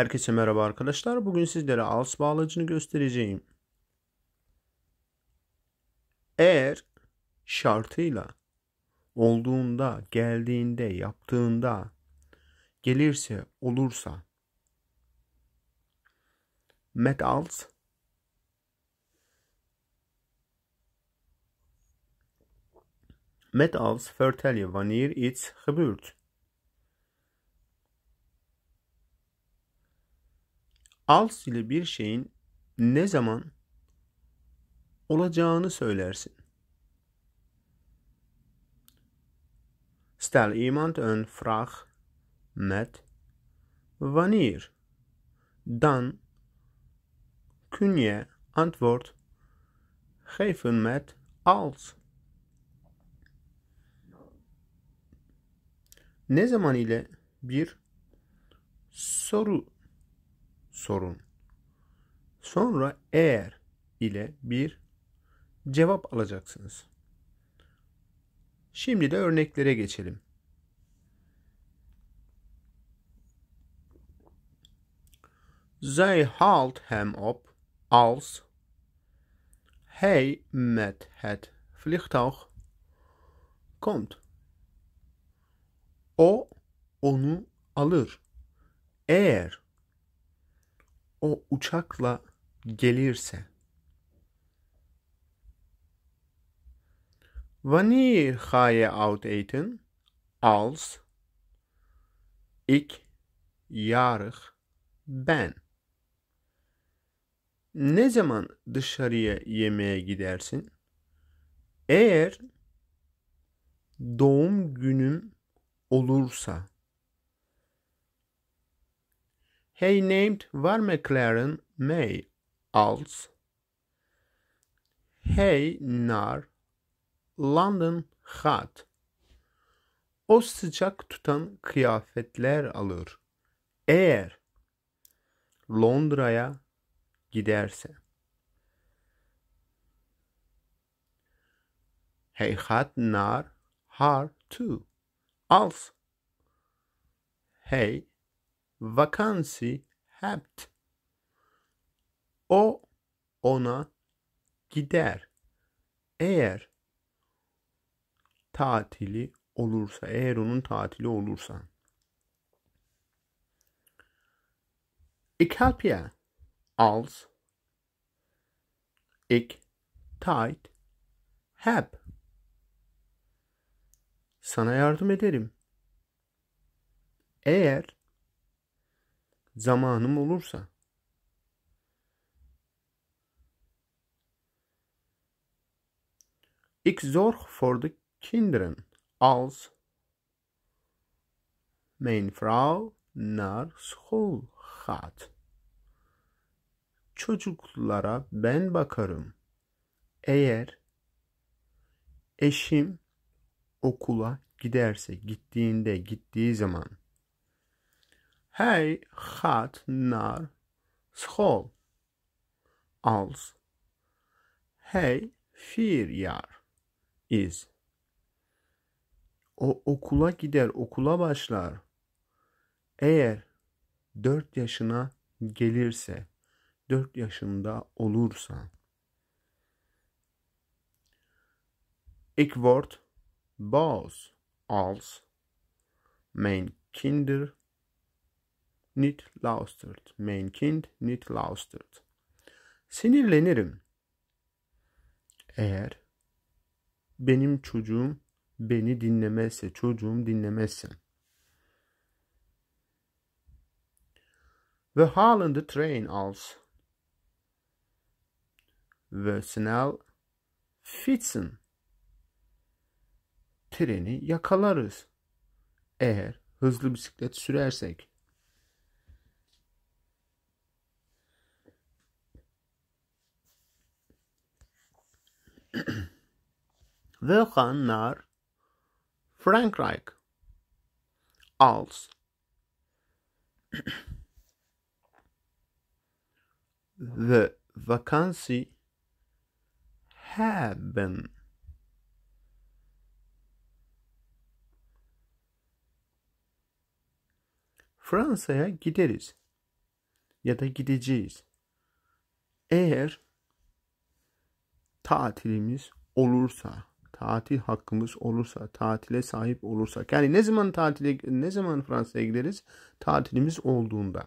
Herkese merhaba arkadaşlar. Bugün sizlere als bağlacını göstereceğim. Eğer şartıyla olduğunda, geldiğinde, yaptığında, gelirse, olursa met als met als vertel je wanneer iets gebeurt. als ile bir şeyin ne zaman olacağını söylersin. Stel iemand een vraag met wanneer, dan kun je antwoord geven met als. Ne zaman ile bir soru sorun. Sonra eğer ile bir cevap alacaksınız. Şimdi de örneklere geçelim. They halt him up als Hey met het vliegtuig komt. O onu alır. Eğer o uçakla gelirse. vani ga je out eten? Als ik yarık ben. Ne zaman dışarıya yemeğe gidersin? Eğer doğum günüm olursa. He named war McLaren May als Hey nar, London gaat. O sıcak tutan kıyafetler alır. Eğer Londra'ya giderse. Hey gaat nar haar toe. Als Hey vakansi hebt. O ona gider. Eğer tatili olursa, eğer onun tatili olursa. Ik help je als ik tijd heb. Sana yardım ederim. Eğer zamanım olursa. Ich sorg for the kinderen als mijn vrouw naar school gaat. Çocuklara ben bakarım. Eğer eşim okula giderse, gittiğinde, gittiği zaman Hij gaat naar school. Als hij vier jaar is. O okula gider, okula başlar. Eğer dört yaşına gelirse, dört yaşında olursa. Ik word boos als mijn kinder nicht laustert. Mein Kind nicht laustert. Sinirlenirim. Eğer benim çocuğum beni dinlemezse, çocuğum dinlemezse. Ve halen the train als. Ve snel fietsen. Treni yakalarız. Eğer hızlı bisiklet sürersek. Welchen naar Frankrijk als we vakantie hebben. Fransa'ya gideriz ya da gideceğiz. Eğer tatilimiz olursa, tatil hakkımız olursa, tatile sahip olursak. Yani ne zaman tatile ne zaman Fransa'ya gideriz? Tatilimiz olduğunda.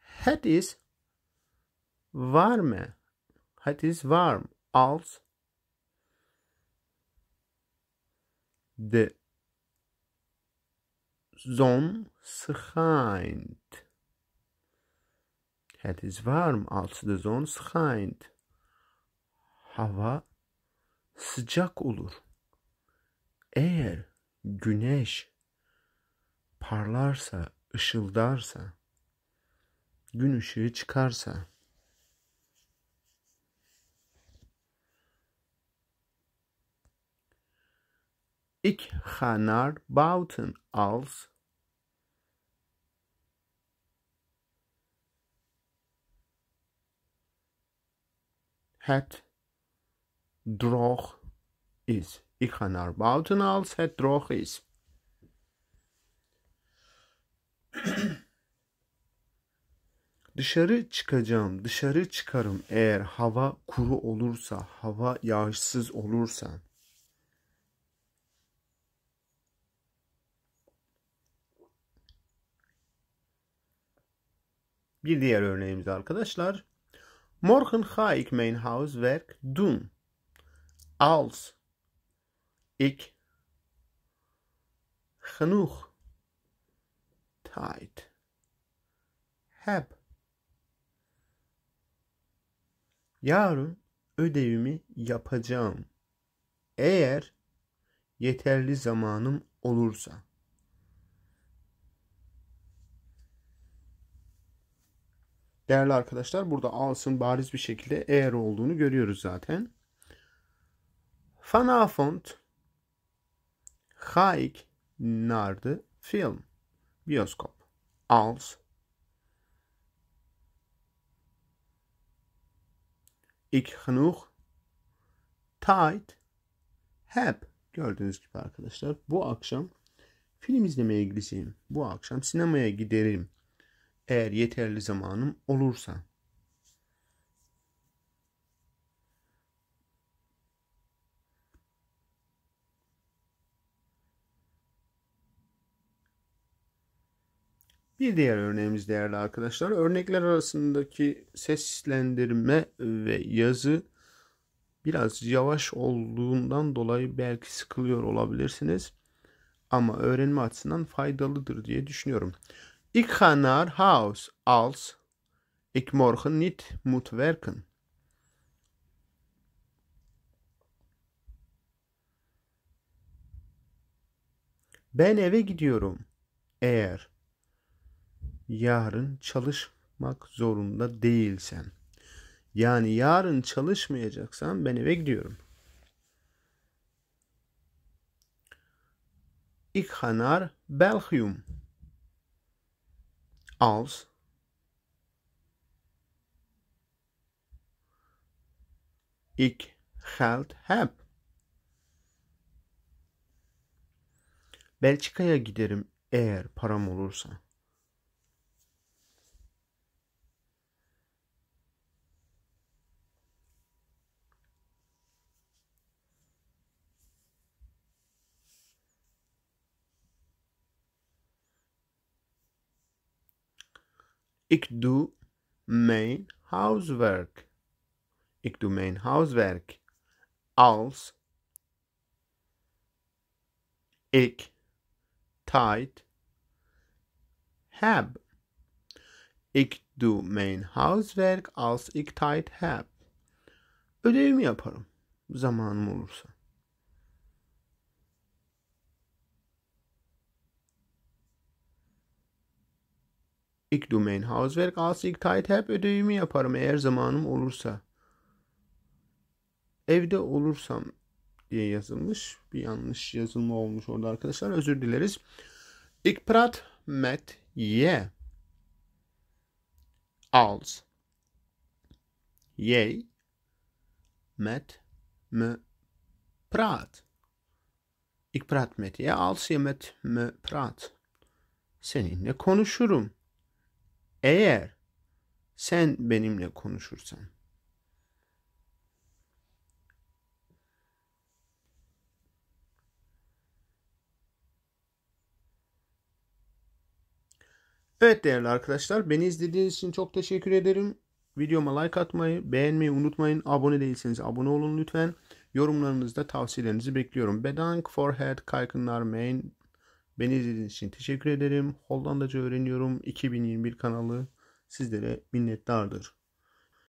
Het is warme. Het is warm als de zon schijnt. Het is warm als de zon schijnt hava sıcak olur. Eğer güneş parlarsa, ışıldarsa, gün ışığı çıkarsa Ich hanar bauten als het Droch is. Ik ga naar buiten als het droog is. Dışarı çıkacağım, dışarı çıkarım eğer hava kuru olursa, hava yağışsız olursa. Bir diğer örneğimiz arkadaşlar. Morgen ga ik mijn huiswerk doen als, ik, genoeg, tijd, heb. Yarın ödevimi yapacağım. Eğer yeterli zamanım olursa. Değerli arkadaşlar burada alsın bariz bir şekilde eğer olduğunu görüyoruz zaten. Vanavond ga ik naar film. bioskop. Als ik genoeg tijd heb. Gördüğünüz gibi arkadaşlar bu akşam film izlemeye gideceğim. Bu akşam sinemaya giderim. Eğer yeterli zamanım olursa. Bir diğer örneğimiz değerli arkadaşlar. Örnekler arasındaki seslendirme ve yazı biraz yavaş olduğundan dolayı belki sıkılıyor olabilirsiniz. Ama öğrenme açısından faydalıdır diye düşünüyorum. Ich kann Haus als ich morgen nicht moet werken. Ben eve gidiyorum. Eğer yarın çalışmak zorunda değilsen. Yani yarın çalışmayacaksan ben eve gidiyorum. Ik ga Belgium. Als ik geld heb. Belçika'ya giderim eğer param olursa. Ik doe mijn huiswerk. Ik doe mijn huiswerk. Als ik tijd heb. Ik doe mijn huiswerk als ik tijd heb. Ödevimi yaparım zamanım olursa. domain Hauswerk als ik Zeit hep ödevimi yaparım eğer zamanım olursa. Evde olursam diye yazılmış. Bir yanlış yazılma olmuş orada arkadaşlar. Özür dileriz. Ik prat met je. Als. Jij. Met me prat. Ik prat met je als je met me prat. Seninle konuşurum. Eğer sen benimle konuşursan Evet değerli arkadaşlar beni izlediğiniz için çok teşekkür ederim. Videoma like atmayı, beğenmeyi unutmayın. Abone değilseniz abone olun lütfen. Yorumlarınızda tavsiyelerinizi bekliyorum. Bedank, forehead, kaykınlar, main, Beni izlediğiniz için teşekkür ederim. Hollandaca öğreniyorum 2021 kanalı sizlere minnettardır.